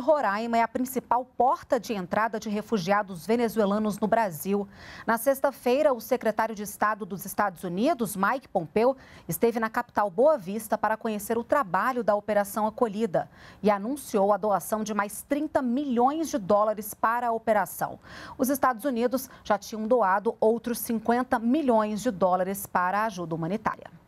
Roraima é a principal porta de entrada de refugiados venezuelanos no Brasil. Na sexta-feira, o secretário de Estado dos Estados Unidos, Mike Pompeo, esteve na capital Boa Vista para conhecer o trabalho da Operação Acolhida e anunciou a doação de mais 30 milhões de dólares para a operação. Os Estados Unidos já tinham doado outros 50 milhões de dólares para a ajuda humanitária.